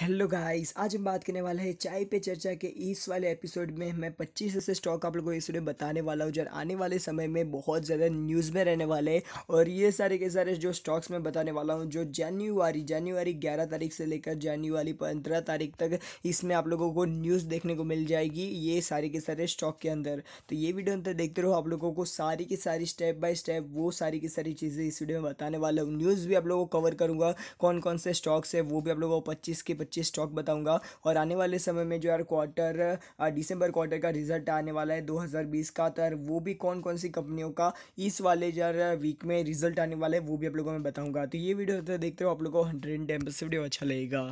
hello guys आज हम बात करने वाले हैं चाय पे चर्चा के इस वाले एपिसोड में मैं 25 ऐसे स्टॉक आप लोगों को इस वीडियो बताने वाला हूँ जब आने वाले समय में बहुत ज़्यादा न्यूज़ में रहने वाले हैं और ये सारे के सारे जो स्टॉक्स मैं बताने वाला हूँ जो जनवरी जनवरी 11 तारीख से लेकर जनवरी पंद्रह तारीख तक इसमें आप लोगों को न्यूज़ देखने को मिल जाएगी ये सारे के सारे स्टॉक के अंदर तो ये वीडियो अंदर देखते रहो आप लोगों को सारी की सारी स्टेप बाय स्टेप वो सारी की सारी चीज़ें इस वीडियो में बताने वाला हूँ न्यूज़ भी आप लोगों को कवर करूँगा कौन कौन से स्टॉक्स है वो भी आप लोगों को पच्चीस के अच्छे स्टॉक बताऊँगा और आने वाले समय में जो यार क्वार्टर दिसंबर क्वार्टर का रिजल्ट आने वाला है 2020 का तो यार वो भी कौन कौन सी कंपनियों का इस वाले जो यार वीक में रिजल्ट आने वाला है वो भी आप लोगों को मैं बताऊँगा तो ये वीडियो देखते हो आप लोगों को हंड्रेड एंड वीडियो अच्छा लगेगा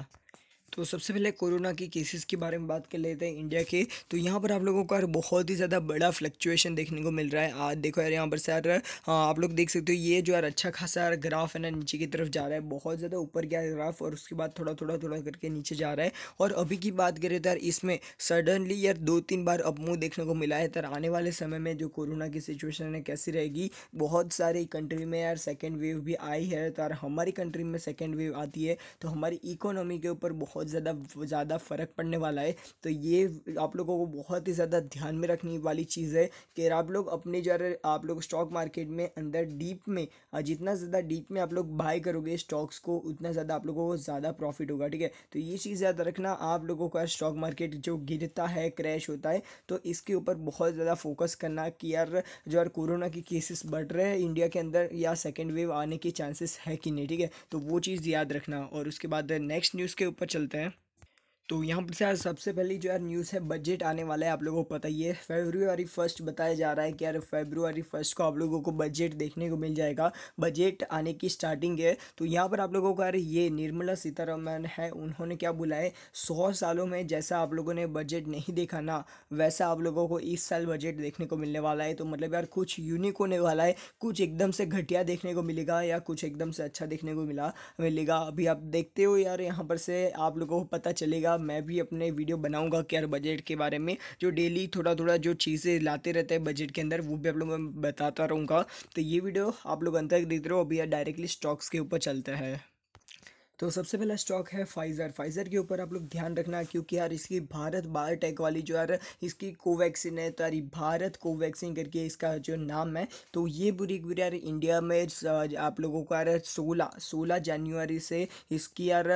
तो सबसे पहले कोरोना के केसेस के बारे में बात कर लेते हैं इंडिया के तो यहाँ पर आप लोगों का बहुत ही ज़्यादा बड़ा फ्लक्चुएशन देखने को मिल रहा है आज देखो यार यहाँ पर सर आप लोग देख सकते हो ये जो यार अच्छा खासा यार ग्राफ है ना नीचे की तरफ जा रहा है बहुत ज़्यादा ऊपर गया ग्राफ और उसके बाद थोड़ा थोड़ा थोड़ा करके नीचे जा रहा है और अभी की बात करें तो यार इसमें सडनली यार दो तीन बार मुँह देखने को मिला है तो आने वाले समय में जो कोरोना की सिचुएशन है कैसी रहेगी बहुत सारी कंट्री में यार सेकेंड वेव भी आई है तो यार हमारी कंट्री में सेकेंड वेव आती है तो हमारी इकोनॉमी के ऊपर बहुत बहुत ज़्यादा ज़्यादा फ़र्क पड़ने वाला है तो ये आप लोगों को बहुत ही ज़्यादा ध्यान में रखने वाली चीज़ है कि आप लोग अपने जो आप लोग स्टॉक मार्केट में अंदर डीप में जितना ज़्यादा डीप में आप लोग बाय करोगे स्टॉक्स को उतना ज़्यादा आप लोगों को ज़्यादा प्रॉफिट होगा ठीक है तो ये चीज़ याद रखना आप लोगों का स्टॉक मार्केट जो गिरता है क्रैश होता है तो इसके ऊपर बहुत ज़्यादा फोकस करना कि यार जो यार कोरोना के केसेस बढ़ रहे हैं इंडिया के अंदर या सेकेंड वेव आने के चांसेस है कि नहीं ठीक है तो वो चीज़ याद रखना और उसके बाद नेक्स्ट न्यूज़ के ऊपर चल मिलते हैं तो यहाँ पर यार सबसे पहले जो यार न्यूज़ है बजट आने वाला है आप लोगों को पता ही है फेबरुअरी फर्स्ट बताया जा रहा है कि यार फेबरुअरी फर्स्ट को आप लोगों को बजट देखने को मिल जाएगा बजट आने की स्टार्टिंग है तो यहाँ पर आप लोगों को यार ये निर्मला सीतारमन है उन्होंने क्या बोला है सौ सालों में जैसा आप लोगों ने बजट नहीं देखा ना वैसा आप लोगों को इस साल बजट देखने को मिलने वाला है तो मतलब यार कुछ यूनिक होने वाला है कुछ एकदम से घटिया देखने को मिलेगा या कुछ एकदम से अच्छा देखने को मिला मिलेगा अभी आप देखते हो यार यहाँ पर से आप लोगों को पता चलेगा मैं भी अपने वीडियो बनाऊंगा क्या बजट के बारे में जो डेली थोड़ा थोड़ा जो चीज़ें लाते रहते हैं बजट के अंदर वो भी आप लोगों को बताता रहूँगा तो ये वीडियो आप लोग अंत तक देखते रहो अभी यार डायरेक्टली स्टॉक्स के ऊपर चलता है तो सबसे पहला स्टॉक है फाइज़र फाइज़र के ऊपर आप लोग ध्यान रखना क्योंकि यार इसकी भारत बायोटेक वाली जो यार इसकी कोवैक्सीन है तो यार भारत कोवैक्सीन करके इसका जो नाम है तो ये बुरी बुरी यार इंडिया में आप लोगों को यार सोलह सोलह जनवरी से इसकी यार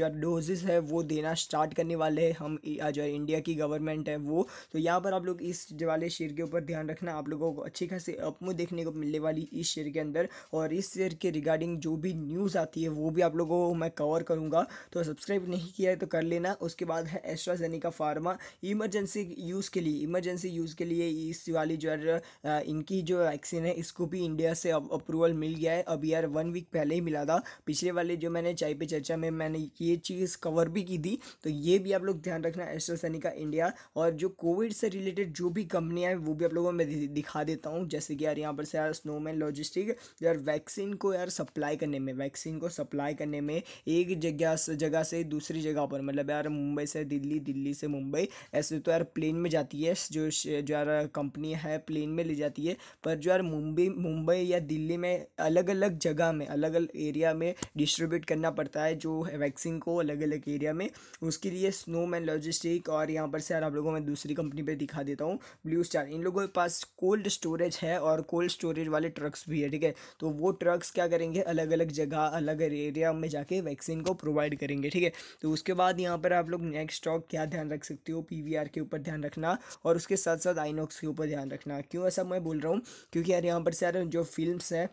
जो डोजेज है वो देना स्टार्ट करने वाले हम जो इंडिया की गवर्नमेंट है वो तो यहाँ पर आप लोग इस वाले शेयर के ऊपर ध्यान रखना आप लोगों को अच्छी खासी अपमु देखने को मिलने वाली इस शेयर के अंदर और इस शेयर के रिगार्डिंग जो भी न्यूज़ आती है वो भी आप लोगों मैं कवर करूँगा तो सब्सक्राइब नहीं किया है तो कर लेना उसके बाद है एस्ट्राजेनिका फार्मा इमरजेंसी यूज़ के लिए इमरजेंसी यूज़ के लिए इस वाली जो है इनकी जो वैक्सीन है इसको भी इंडिया से अप्रूवल मिल गया है अब यार वन वीक पहले ही मिला था पिछले वाले जो मैंने चाय पे चर्चा में मैंने ये चीज़ कवर भी की थी तो ये भी आप लोग ध्यान रखना एस्ट्रासेनिका इंडिया और जो कोविड से रिलेटेड जो भी कंपनियाँ हैं वो भी आप लोगों मैं दिखा देता हूँ जैसे कि यार यहाँ पर से यार स्नोमैन लॉजिस्टिक यार वैक्सीन को यार सप्लाई करने में वैक्सीन को सप्लाई करने में में एक जगह जगह से दूसरी जगह पर मतलब यार मुंबई से दिल्ली दिल्ली से मुंबई ऐसे तो यार प्लेन में जाती है जो जो यार कंपनी है प्लेन में ले जाती है पर जो यार मुंबई मुंबई या दिल्ली में अलग अलग जगह में अलग अलग एरिया में डिस्ट्रीब्यूट करना पड़ता है जो वैक्सीन को अलग अलग एरिया में उसके लिए स्नोमैन लॉजिस्टिक और यहाँ पर से यार आप लोगों में दूसरी कंपनी पर दिखा देता हूँ ब्लू स्टार इन लोगों के पास कोल्ड स्टोरेज है और कोल्ड स्टोरेज वाले ट्रक्स भी है ठीक है तो वो ट्रक्स क्या करेंगे अलग अलग जगह अलग एरिया में जा के वैक्सीन को प्रोवाइड करेंगे ठीक है तो उसके बाद यहाँ पर आप लोग नेक्स्ट स्टॉक क्या ध्यान रख सकते हो पी के ऊपर ध्यान रखना और उसके साथ साथ आइनॉक्स के ऊपर ध्यान रखना क्यों ऐसा मैं बोल रहा हूँ क्योंकि यार यहाँ पर सारे जो फिल्म हैं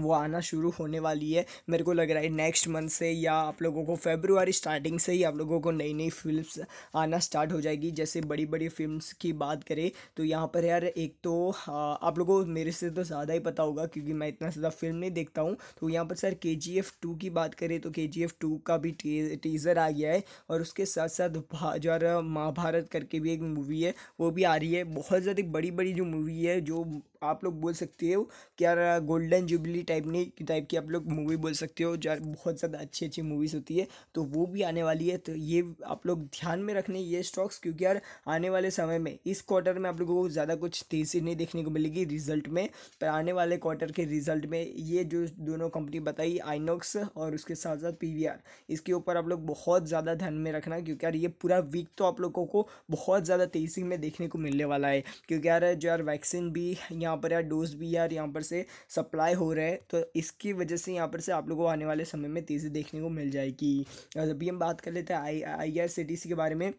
वो आना शुरू होने वाली है मेरे को लग रहा है नेक्स्ट मंथ से या आप लोगों को फेब्रुआरी स्टार्टिंग से ही आप लोगों को नई नई फिल्म्स आना स्टार्ट हो जाएगी जैसे बड़ी बड़ी फिल्म्स की बात करें तो यहाँ पर यार एक तो हाँ, आप लोगों को मेरे से तो ज़्यादा ही पता होगा क्योंकि मैं इतना ज़्यादा फिल्म नहीं देखता हूँ तो यहाँ पर सर के जी एफ़ टू की बात करें तो के जी एफ़ टू का भी टीज़र आ गया है और उसके साथ साथ जो महाभारत करके भी एक मूवी है वो भी आ रही है बहुत ज़्यादा बड़ी बड़ी जो मूवी है जो आप लोग बोल सकते हो कि यार गोल्डन जुबली कॉमेडी टाइप नहीं टाइप की आप लोग मूवी बोल सकते हो जो बहुत ज़्यादा अच्छी अच्छी मूवीज़ होती है तो वो भी आने वाली है तो ये आप लोग ध्यान में रखने ये स्टॉक्स क्योंकि यार आने वाले समय में इस क्वार्टर में आप लोगों को ज़्यादा कुछ तेज़ी नहीं देखने को मिलेगी रिजल्ट में पर आने वाले क्वार्टर के रिजल्ट में ये जो दोनों कंपनी बताई आइनॉक्स और उसके साथ साथ पी इसके ऊपर आप लोग बहुत ज़्यादा ध्यान में रखना क्योंकि यार ये पूरा वीक तो आप लोगों को बहुत ज़्यादा तेज़ी में देखने को मिलने वाला है क्योंकि यार जो यार वैक्सीन भी यहाँ पर यार डोज भी यार यहाँ पर से सप्लाई हो रहे हैं है तो इसकी वजह से यहाँ पर से आप लोगों को आने वाले समय में तेज़ी देखने को मिल जाएगी अभी हम बात कर लेते हैं आई I R C T C के बारे में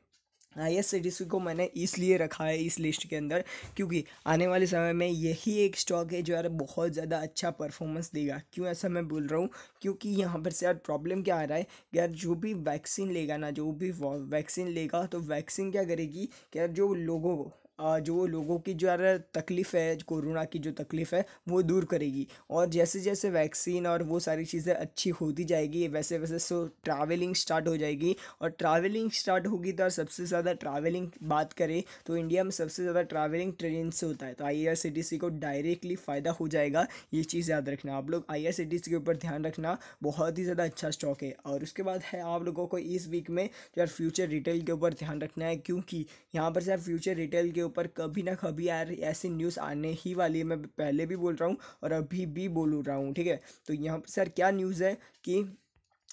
आई एस सी को मैंने इसलिए रखा है इस लिस्ट के अंदर क्योंकि आने वाले समय में यही एक स्टॉक है जो यार बहुत ज़्यादा अच्छा परफॉर्मेंस देगा क्यों ऐसा मैं बोल रहा हूँ क्योंकि यहाँ पर से यार प्रॉब्लम क्या आ रहा है यार जो भी वैक्सीन लेगा ना जो भी वैक्सीन लेगा तो वैक्सीन क्या करेगी कि यार जो लोगों को जो लोगों की जो यार तकलीफ़ है कोरोना की जो तकलीफ़ है वो दूर करेगी और जैसे जैसे वैक्सीन और वो सारी चीज़ें अच्छी होती जाएगी वैसे वैसे सो ट्रैवलिंग स्टार्ट हो जाएगी और ट्रैवलिंग स्टार्ट होगी तो सबसे ज़्यादा ट्रैवलिंग बात करें तो इंडिया में सबसे ज़्यादा ट्रैवलिंग ट्रेन से होता है तो आई को डायरेक्टली फ़ायदा हो जाएगा ये चीज़ याद रखना आप लोग आई के ऊपर ध्यान रखना बहुत ही ज़्यादा अच्छा स्टॉक है और उसके बाद है आप लोगों को इस वीक में यार फ्यूचर रिटेल के ऊपर ध्यान रखना है क्योंकि यहाँ पर सर फ्यूचर रिटेल के ऊपर कभी ना कभी यार ऐसी न्यूज़ आने ही वाली है मैं पहले भी बोल रहा हूँ और अभी भी बोल रहा हूँ ठीक है तो यहाँ पर सर क्या न्यूज़ है कि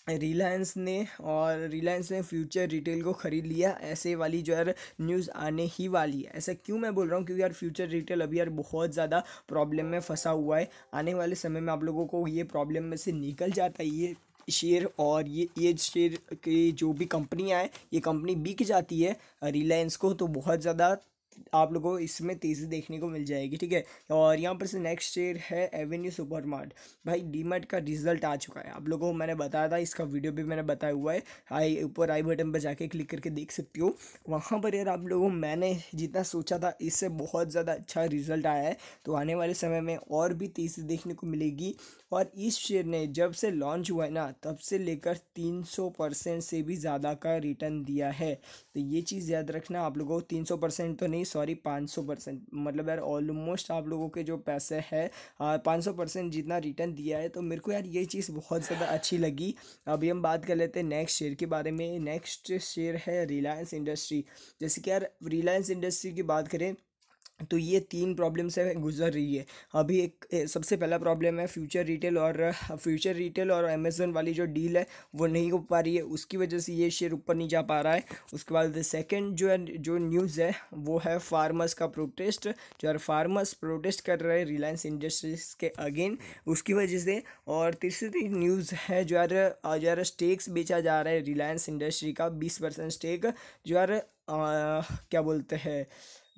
रिलायंस ने और रिलायंस ने फ्यूचर रिटेल को ख़रीद लिया ऐसे वाली जो यार न्यूज़ आने ही वाली है ऐसा क्यों मैं बोल रहा हूँ क्योंकि यार फ्यूचर रिटेल अभी यार बहुत ज़्यादा प्रॉब्लम में फंसा हुआ है आने वाले समय में आप लोगों को ये प्रॉब्लम में से निकल जाता है ये शेयर और ये ये शेयर की जो भी कंपनियाँ हैं ये कंपनी बिक जाती है रिलायंस को तो बहुत ज़्यादा आप लोगों को इसमें तेज़ी देखने को मिल जाएगी ठीक है और यहाँ पर से नेक्स्ट शेयर है एवेन्यू सुपर मार्ट भाई डी मार्ट का रिजल्ट आ चुका है आप लोगों को मैंने बताया था इसका वीडियो भी मैंने बताया हुआ है आई ऊपर आई बटन पर जाके क्लिक करके देख सकती हूँ वहाँ पर यार आप लोगों मैंने जितना सोचा था इससे बहुत ज़्यादा अच्छा रिजल्ट आया है तो आने वाले समय में और भी तेज़ी देखने को मिलेगी और इस शेयर ने जब से लॉन्च हुआ है ना तब से लेकर तीन सौ परसेंट से भी ज़्यादा का रिटर्न दिया है तो ये चीज़ याद रखना आप लोगों को तीन सौ परसेंट तो नहीं सॉरी पाँच सौ परसेंट मतलब यार ऑलमोस्ट आप लोगों के जो पैसे है पाँच सौ परसेंट जितना रिटर्न दिया है तो मेरे को यार ये चीज़ बहुत ज़्यादा अच्छी लगी अभी हम बात कर लेते हैं नेक्स्ट शेयर के बारे में नेक्स्ट शेयर है रिलायंस इंडस्ट्री जैसे कि यार रिलायंस इंडस्ट्री की बात करें तो ये तीन प्रॉब्लम से गुजर रही है अभी एक सबसे पहला प्रॉब्लम है फ्यूचर रिटेल और फ्यूचर रिटेल और अमेजोन वाली जो डील है वो नहीं हो पा रही है उसकी वजह से ये शेयर ऊपर नहीं जा पा रहा है उसके बाद सेकंड जो है जो न्यूज़ है वो है फार्मर्स का प्रोटेस्ट जो है फार्मर्स प्रोटेस्ट कर रहे हैं रिलायंस इंडस्ट्रीज के अगेन उसकी वजह से और तीसरी न्यूज़ है जो यार जो यार स्टेक्स बेचा जा रहा है रिलायंस इंडस्ट्री का बीस परसेंट स्टेक जो यार क्या बोलते हैं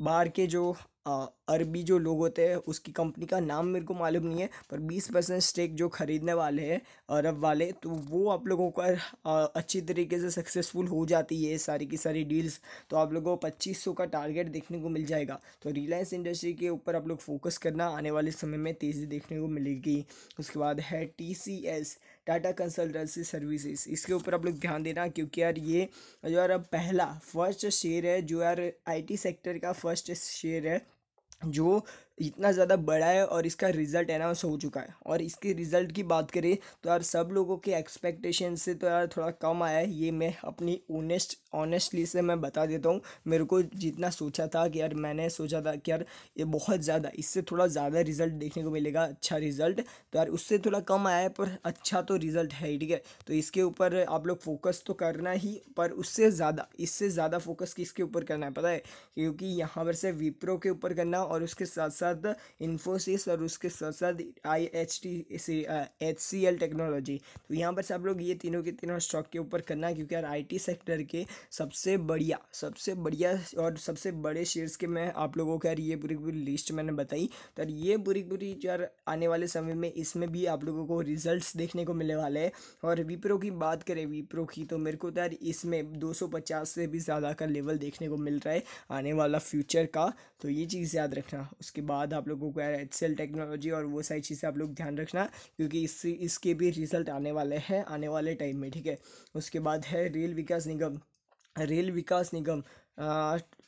बाहर के जो अरबी जो लोग होते हैं उसकी कंपनी का नाम मेरे को मालूम नहीं है पर बीस परसेंट स्टेक जो ख़रीदने वाले हैं अरब वाले तो वो आप लोगों का अच्छी तरीके से सक्सेसफुल हो जाती है सारी की सारी डील्स तो आप लोगों को पच्चीस सौ का टारगेट देखने को मिल जाएगा तो रिलायंस इंडस्ट्री के ऊपर आप लोग फोकस करना आने वाले समय में तेज़ी देखने को मिलेगी उसके बाद है T C S Tata consultancy services इसके ऊपर आप लोग ध्यान देना क्योंकि यार ये जो यार पहला फर्स्ट शेयर है जो यार आईटी सेक्टर का फर्स्ट शेयर है जो इतना ज़्यादा बड़ा है और इसका रिज़ल्ट अनाउंस हो चुका है और इसके रिज़ल्ट की बात करें तो यार सब लोगों के एक्सपेक्टेशन से तो यार थोड़ा कम आया है ये मैं अपनी ओनेस्ट ऑनेस्टली से मैं बता देता हूँ मेरे को जितना सोचा था कि यार मैंने सोचा था कि यार ये बहुत ज़्यादा इससे थोड़ा ज़्यादा रिज़ल्ट देखने को मिलेगा अच्छा रिज़ल्ट तो यार उससे थोड़ा कम आया है पर अच्छा तो रिज़ल्ट है ठीक है तो इसके ऊपर आप लोग फोकस तो करना ही पर उससे ज़्यादा इससे ज़्यादा फोकस किसके ऊपर करना है पता है क्योंकि यहाँ पर से विप्रो के ऊपर करना और उसके साथ साथ साथ इन्फोसिस और उसके साथ साथ I H T H C L technology तो यहाँ पर सब लोग ये तीनों के तीनों स्टॉक के ऊपर करना क्योंकि यार आई टी सेक्टर के सबसे बढ़िया सबसे बढ़िया और सबसे बड़े शेयर्स के मैं आप लोगों को यार ये पूरी पूरी लिस्ट मैंने बताई तो यार ये पूरी पूरी यार आने वाले समय में इसमें भी आप लोगों को रिजल्ट देखने को मिलने वाले हैं और विप्रो की बात करें विप्रो की तो मेरे को तो यार इसमें पचास से भी ज़्यादा का लेवल देखने को मिल रहा है आने वाला फ्यूचर का तो ये चीज़ याद रखना उसके बाद बाद आप लोगों को एक्सेल टेक्नोलॉजी और वो सारी चीज़ें आप लोग ध्यान रखना क्योंकि इससे इसके भी रिजल्ट आने वाले हैं आने वाले टाइम में ठीक है उसके बाद है rail Vikas Nigam rail Vikas Nigam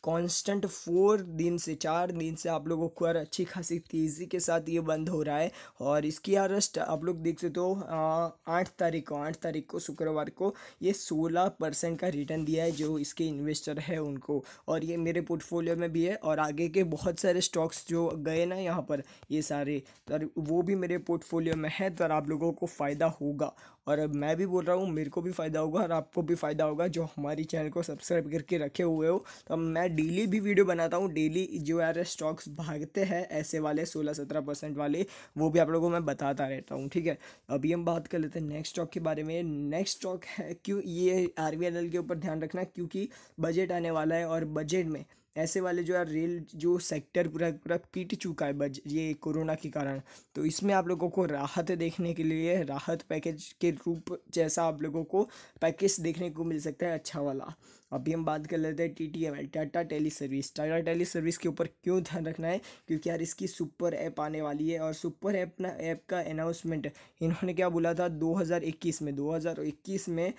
constant four दिन से चार दिन से आप लोगों को अच्छी खासी तेज़ी के साथ ये बंद हो रहा है और इसकी अरेस्ट आप लोग देख सकते हो आठ तारीख को आठ तारीख को शुक्रवार को ये सोलह परसेंट का रिटर्न दिया है जो इसके इन्वेस्टर है उनको और ये मेरे पोर्टफोलियो में भी है और आगे के बहुत सारे स्टॉक्स जो गए ना यहाँ पर ये सारे तो वो भी मेरे पोर्टफोलियो में है तो आप लोगों को फ़ायदा होगा और अब मैं भी बोल रहा हूँ मेरे को भी फ़ायदा होगा और आपको भी फ़ायदा होगा जो हमारी चैनल को सब्सक्राइब करके रखे हुए हो तो मैं डेली भी वीडियो बनाता हूँ डेली जो यार स्टॉक्स भागते हैं ऐसे वाले सोलह सत्रह परसेंट वाले वो भी आप लोगों को मैं बताता रहता हूँ ठीक है अभी हम बात कर लेते हैं नेक्स्ट स्टॉक के बारे में नेक्स्ट स्टॉक है क्यों ये आर के ऊपर ध्यान रखना क्योंकि बजट आने वाला है और बजट में ऐसे वाले जो है रेल जो सेक्टर पूरा पूरा पीट चुका है बज ये कोरोना के कारण तो इसमें आप लोगों को राहत देखने के लिए राहत पैकेज के रूप जैसा आप लोगों को पैकेज देखने को मिल सकता है अच्छा वाला अभी हम बात कर लेते हैं T T M L Tata tele service Tata tele service के ऊपर क्यों ध्यान रखना है क्योंकि यार इसकी सुपर ऐप आने वाली है और सुपर ऐप ना ऐप का अनाउंसमेंट इन्होंने क्या बोला था 2021 में 2021 में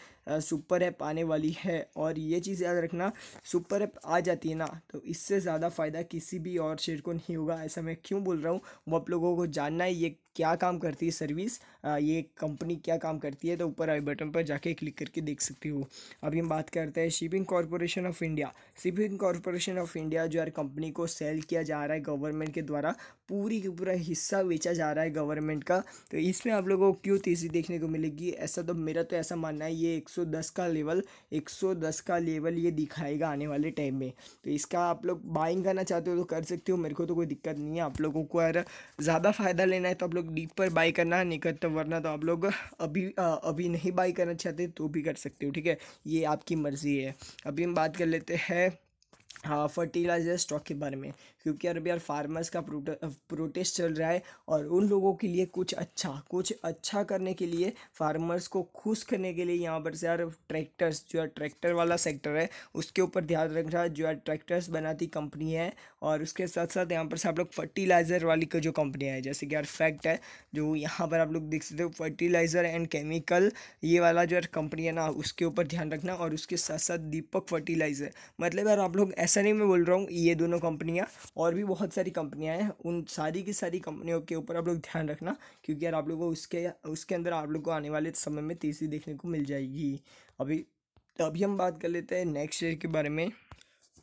सुपर ऐप आने वाली है और ये चीज़ याद रखना सुपर ऐप आ जाती है ना तो इससे ज़्यादा फ़ायदा किसी भी और शेयर को नहीं होगा ऐसा मैं क्यों बोल रहा हूँ वो आप लोगों को जानना है ये क्या काम करती है सर्विस ये कंपनी क्या काम करती है तो ऊपर आई बटन पर जाके क्लिक करके देख सकते हो अभी हम बात करते हैं shipping corporation of India shipping corporation of India जो है कंपनी को सेल किया जा रहा है गवर्नमेंट के द्वारा पूरी का पूरा हिस्सा बेचा जा रहा है गवर्नमेंट का तो इसमें आप लोगों को क्यों तेज़ी देखने को मिलेगी ऐसा तो मेरा तो ऐसा मानना है ये एक का लेवल एक का लेवल ये दिखाएगा आने वाले टाइम में तो इसका आप लोग बाइंग करना चाहते हो तो कर सकते हो मेरे को तो कोई दिक्कत नहीं है आप लोगों को अगर ज़्यादा फ़ायदा लेना है तो आप लोग लोग मतलब डीप पर बाई करना नहीं करते वरना तो आप लोग अभी आ, अभी नहीं बाई करना चाहते तो भी कर सकते हो ठीक है ये आपकी मर्ज़ी है अभी हम बात कर लेते हैं हाँ फर्टिलाइजर स्टॉक के बारे में क्योंकि अरब यार फार्मर्स का प्रोटेस्ट चल रहा है और उन लोगों के लिए कुछ अच्छा कुछ अच्छा करने के लिए फार्मर्स को खुश करने के लिए यहाँ पर से यार ट्रैक्टर्स जो है ट्रैक्टर वाला सेक्टर है उसके ऊपर ध्यान रख रहा है जो है ट्रैक्टर्स बनाती कंपनी है और उसके साथ साथ यहाँ पर से आप लोग फर्टिलाइज़र वाली का जो कंपनी है जैसे कि यार फैक्ट है जो यहाँ पर आप लोग देख सकते हो फर्टिलाइज़र एंड केमिकल ये वाला जो है कंपनी है ना उसके ऊपर ध्यान रखना और उसके साथ साथ दीपक फर्टिलाइज़र मतलब यार आप लोग ऐसा नहीं मैं बोल रहा हूँ ये दोनों कंपनियाँ और भी बहुत सारी कंपनियाँ हैं उन सारी की सारी कंपनियों के ऊपर आप लोग ध्यान रखना क्योंकि यार आप लोग को उसके उसके अंदर आप लोग को आने वाले समय में तेज़ी देखने को मिल जाएगी अभी अभी हम बात कर लेते हैं नेक्स्ट ईयर के बारे में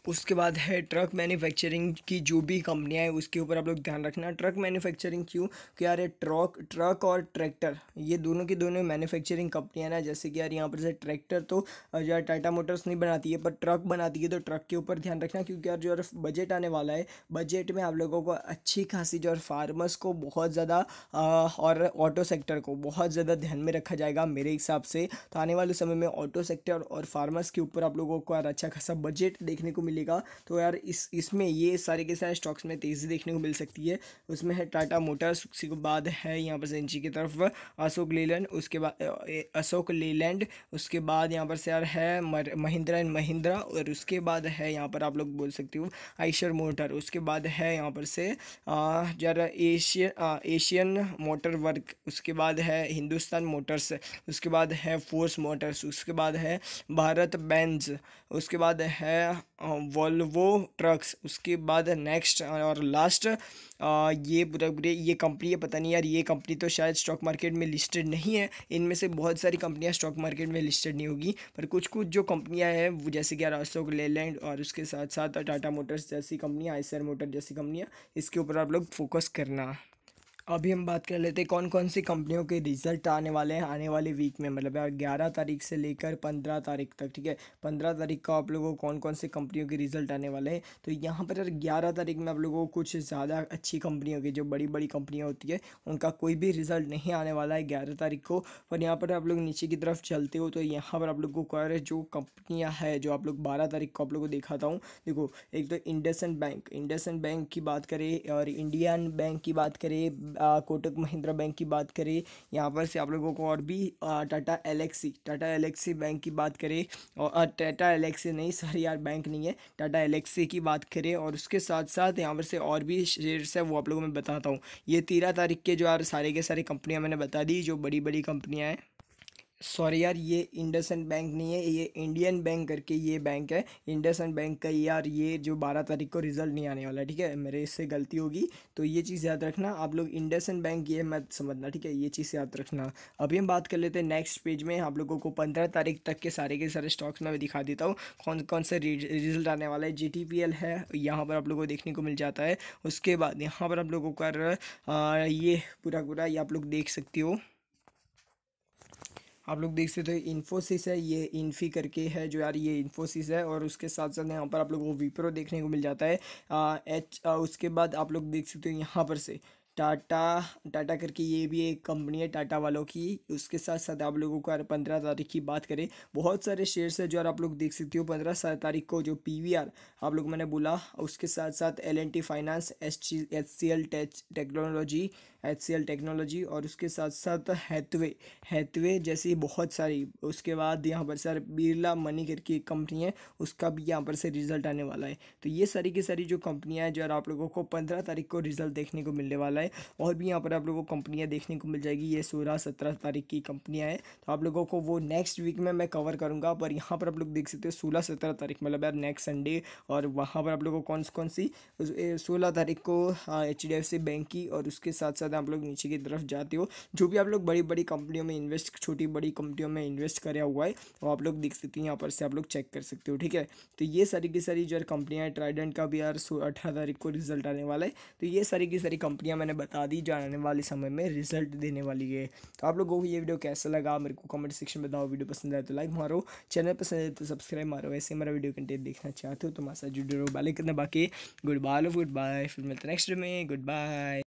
उसके बाद है ट्रक मैन्युफैक्चरिंग की जो भी कंपनियां हैं उसके ऊपर आप लोग ध्यान रखना ट्रक मैन्युफैक्चरिंग क्यों कि यार ये ट्रक ट्रक और ट्रैक्टर ये दोनों की दोनों मैन्युफैक्चरिंग कंपनियां ना जैसे कि यार यहाँ पर से ट्रैक्टर तो जो टाटा मोटर्स नहीं बनाती है पर ट्रक बनाती है तो ट्रक के ऊपर ध्यान रखना क्योंकि यार जो बजट आने वाला है बजट में आप लोगों को अच्छी खासी जो फार्मर्स को बहुत ज़्यादा और ऑटो सेक्टर को बहुत ज़्यादा ध्यान में रखा जाएगा मेरे हिसाब से तो आने वाले समय में ऑटो सेक्टर और फार्मर्स के ऊपर आप लोगों को यार अच्छा खासा बजट देखने को मिलेगा तो यार इस इसमें ये सारे के सारे स्टॉक्स में तेज़ी देखने को मिल सकती है उसमें है टाटा मोटर्स उसी के बाद है यहाँ पर से नीचे की तरफ अशोक लेलैंड उसके बाद अशोक लेलैंड उसके बाद यहाँ पर से यार है महिंद्रा एंड महिंद्रा और उसके बाद है यहाँ पर आप लोग बोल सकते हो आइशर मोटर उसके बाद है यहाँ पर से जरा एशियन एशियन मोटर वर्क उसके बाद है हिंदुस्तान मोटर्स उसके बाद है फोर्स मोटर्स उसके बाद है भारत बैंस उसके बाद है वॉल्वो ट्रक्स उसके बाद नेक्स्ट और लास्ट ये पूरा पूरे ये कंपनी है पता नहीं यार ये कंपनी तो शायद स्टॉक मार्केट में लिस्टेड नहीं है इनमें से बहुत सारी कंपनियां स्टॉक मार्केट में लिस्टेड नहीं होगी पर कुछ कुछ जो कंपनियां हैं वो जैसे कि अशोक लेलैंड और उसके साथ साथ टाटा मोटर्स जैसी कंपनियाँ आईसर मोटर जैसी कंपनियाँ इसके ऊपर आप लोग फोकस करना अभी हम बात कर लेते हैं कौन कौन सी कंपनियों के रिजल्ट आने वाले हैं आने वाले वीक में मतलब यार ग्यारह तारीख से लेकर पंद्रह तारीख तक ठीक है पंद्रह तारीख को आप लोगों को कौन कौन सी कंपनियों के रिजल्ट आने वाले हैं तो यहाँ पर यार ग्यारह तारीख में आप लोगों को कुछ ज़्यादा अच्छी कंपनियों की जो बड़ी बड़ी कंपनियाँ होती है उनका कोई भी रिजल्ट नहीं आने वाला है ग्यारह तारीख को पर यहाँ पर आप लोग नीचे की तरफ चलते हो तो यहाँ पर आप लोग को कह जो कंपनियाँ है जो आप लोग बारह तारीख को आप लोग को दिखाता हूँ देखो एक तो इंडसन बैंक इंडसन बैंक की बात करें और इंडियन बैंक की बात करें कोटक महिंद्रा बैंक की बात करें यहाँ पर से आप लोगों को और भी टाटा एलेक्सी टाटा एलेक्सी बैंक की बात करें और टाटा एलेक्सी नहीं सारी यार बैंक नहीं है टाटा एलेक्सी की बात करें और उसके साथ साथ यहाँ पर से और भी शेयर्स है वो आप लोगों में बताता हूँ ये तेरह तारीख के जो यार सारे के सारे कंपनियाँ मैंने बता दी जो बड़ी बड़ी कंपनियाँ हैं सॉरी यार ये एंड बैंक नहीं है ये इंडियन बैंक करके ये बैंक है एंड बैंक का यार ये जो बारह तारीख को रिजल्ट नहीं आने वाला ठीक है मेरे इससे गलती होगी तो ये चीज़ याद रखना आप लोग एंड बैंक ये मत समझना ठीक है ये चीज़ याद रखना अभी हम बात कर लेते हैं नेक्स्ट पेज में आप लोगों को पंद्रह तारीख तक के सारे के सारे स्टॉक्स में दिखा देता हूँ कौन कौन सा रिजल्ट आने वाला है जी है यहाँ पर आप लोग को देखने को मिल जाता है उसके बाद यहाँ पर आप लोगों का ये पूरा पूरा ये आप लोग देख सकते हो आप लोग देख सकते हो इन्फोसिस है ये इन्फी करके है जो यार ये इन्फोसिस है और उसके साथ साथ यहाँ पर आप लोग को विप्रो देखने को मिल जाता है एच उसके बाद आप लोग देख सकते हो यहाँ पर से टाटा टाटा करके ये भी एक कंपनी है टाटा वालों की उसके साथ साथ आप लोगों को अगर पंद्रह तारीख की बात करें बहुत सारे शेयर्स है जो आप लोग देख सकते हो पंद्रह तारीख को जो पीवीआर आप लोग मैंने बोला उसके साथ साथ L and T finance H tech technology L technology और उसके साथ साथ हैथवे हैथवे जैसी बहुत सारी उसके बाद यहाँ पर सर बिरला मनी करके एक कंपनी है उसका भी यहाँ पर से रिजल्ट आने वाला है तो ये सारी की सारी जो कंपनियाँ हैं जो आप लोगों को पंद्रह तारीख को रिजल्ट देखने को मिलने वाला है है और भी यहाँ पर आप लोगों को कंपनियाँ देखने को मिल जाएगी ये सोलह सत्रह तारीख की कंपनियाँ हैं तो आप लोगों को वो नेक्स्ट वीक में मैं कवर करूँगा पर यहाँ पर आप लोग देख सकते हो सोलह सत्रह तारीख मतलब यार नेक्स्ट संडे और वहाँ पर आप लोगों को कौन कौन सी सोलह तारीख को एच बैंक की और उसके साथ साथ आप लोग नीचे की तरफ जाते हो जो भी आप लोग बड़ी बड़ी कंपनियों में इन्वेस्ट छोटी बड़ी कंपनियों में इन्वेस्ट करा हुआ है वो आप लोग देख सकते हो यहाँ पर से आप लोग चेक कर सकते हो ठीक है तो ये सारी की सारी जो कंपनियाँ ट्राइडेंट का भी यार सो अठारह तारीख को रिजल्ट आने वाला है तो ये सारी की सारी कंपनियाँ मैंने मैंने बता दी जो आने वाले समय में रिजल्ट देने वाली है तो आप लोगों को ये वीडियो कैसा लगा मेरे को कमेंट सेक्शन में बताओ वीडियो पसंद आए तो लाइक मारो चैनल पसंद आए तो सब्सक्राइब मारो ऐसे मेरा वीडियो कंटेंट देखना चाहते हो तो हमारे साथ जुड़े रहो बाले करना बाकी गुड बाय गुड बाय फिर मिलते नेक्स्ट में गुड बाय